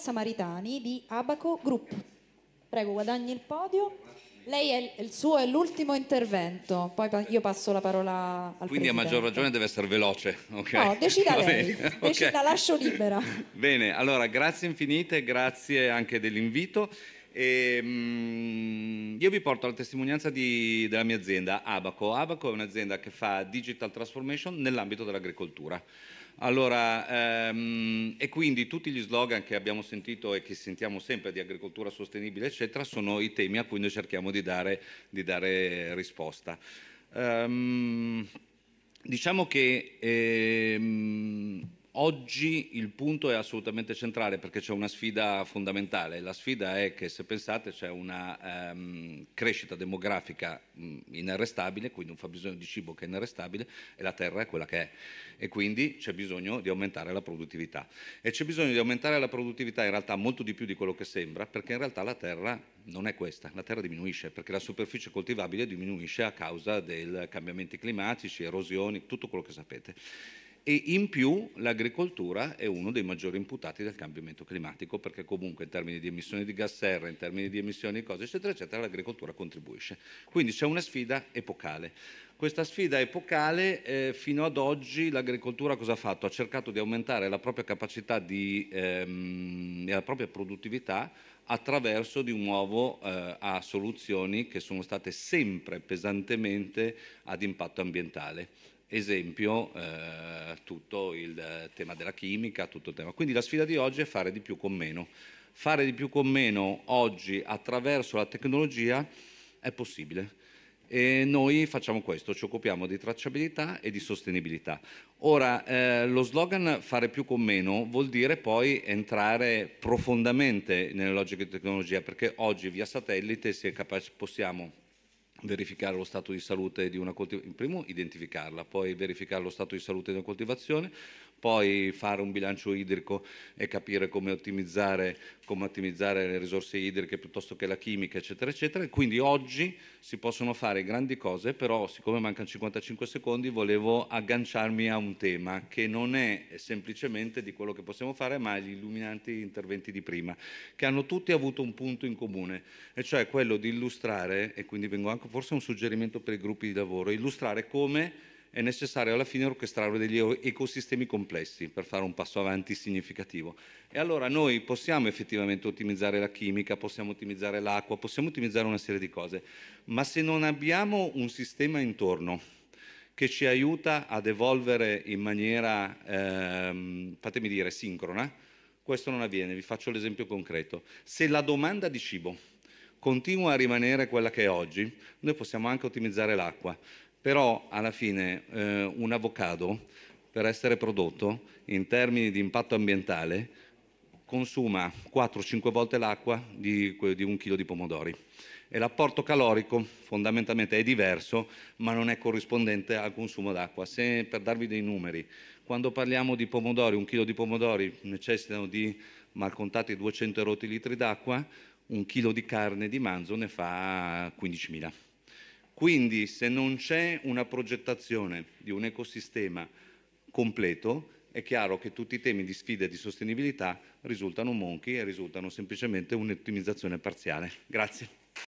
Samaritani di Abaco Group. Prego, guadagni il podio. Lei è, il suo è l'ultimo intervento, poi io passo la parola al Quindi Presidente. a maggior ragione deve essere veloce, ok? No, decida lei, okay. lascio libera. Bene, allora grazie infinite, grazie anche dell'invito. E, ehm, mh, io vi porto la testimonianza di, della mia azienda, Abaco. Abaco è un'azienda che fa digital transformation nell'ambito dell'agricoltura. Allora, ehm, e quindi tutti gli slogan che abbiamo sentito e che sentiamo sempre di agricoltura sostenibile, eccetera, sono i temi a cui noi cerchiamo di dare, di dare risposta. Ehm, diciamo che ehm, Oggi il punto è assolutamente centrale perché c'è una sfida fondamentale. La sfida è che se pensate c'è una ehm, crescita demografica mh, inarrestabile, quindi un fabbisogno di cibo che è inarrestabile e la terra è quella che è. E quindi c'è bisogno di aumentare la produttività. E c'è bisogno di aumentare la produttività in realtà molto di più di quello che sembra perché in realtà la terra non è questa, la terra diminuisce perché la superficie coltivabile diminuisce a causa dei cambiamenti climatici, erosioni, tutto quello che sapete e in più l'agricoltura è uno dei maggiori imputati del cambiamento climatico perché comunque in termini di emissioni di gas serra, in termini di emissioni di cose eccetera eccetera l'agricoltura contribuisce. Quindi c'è una sfida epocale. Questa sfida epocale eh, fino ad oggi l'agricoltura cosa ha fatto? Ha cercato di aumentare la propria capacità di, ehm, e la propria produttività attraverso di nuovo eh, a soluzioni che sono state sempre pesantemente ad impatto ambientale esempio eh, tutto il eh, tema della chimica, tutto il tema. Quindi la sfida di oggi è fare di più con meno. Fare di più con meno oggi attraverso la tecnologia è possibile. E noi facciamo questo, ci occupiamo di tracciabilità e di sostenibilità. Ora, eh, lo slogan fare più con meno vuol dire poi entrare profondamente nelle logiche di tecnologia, perché oggi via satellite si è capaci, possiamo verificare lo stato di salute di una coltivazione, primo identificarla, poi verificare lo stato di salute di una coltivazione, poi fare un bilancio idrico e capire come ottimizzare, come ottimizzare le risorse idriche piuttosto che la chimica, eccetera, eccetera. E quindi oggi si possono fare grandi cose, però siccome mancano 55 secondi volevo agganciarmi a un tema che non è semplicemente di quello che possiamo fare, ma gli illuminanti interventi di prima, che hanno tutti avuto un punto in comune, e cioè quello di illustrare, e quindi vengo anche forse un suggerimento per i gruppi di lavoro, illustrare come è necessario alla fine orchestrare degli ecosistemi complessi per fare un passo avanti significativo. E allora noi possiamo effettivamente ottimizzare la chimica, possiamo ottimizzare l'acqua, possiamo ottimizzare una serie di cose, ma se non abbiamo un sistema intorno che ci aiuta ad evolvere in maniera, ehm, fatemi dire, sincrona, questo non avviene. Vi faccio l'esempio concreto. Se la domanda di cibo continua a rimanere quella che è oggi, noi possiamo anche ottimizzare l'acqua, però alla fine eh, un avocado per essere prodotto in termini di impatto ambientale consuma 4-5 volte l'acqua di, di un chilo di pomodori e l'apporto calorico fondamentalmente è diverso ma non è corrispondente al consumo d'acqua. Se per darvi dei numeri, quando parliamo di pomodori, un chilo di pomodori necessitano di malcontati 200 rotti litri d'acqua, un chilo di carne di manzo ne fa 15.000. Quindi se non c'è una progettazione di un ecosistema completo, è chiaro che tutti i temi di sfida e di sostenibilità risultano monchi e risultano semplicemente un'ottimizzazione parziale. Grazie.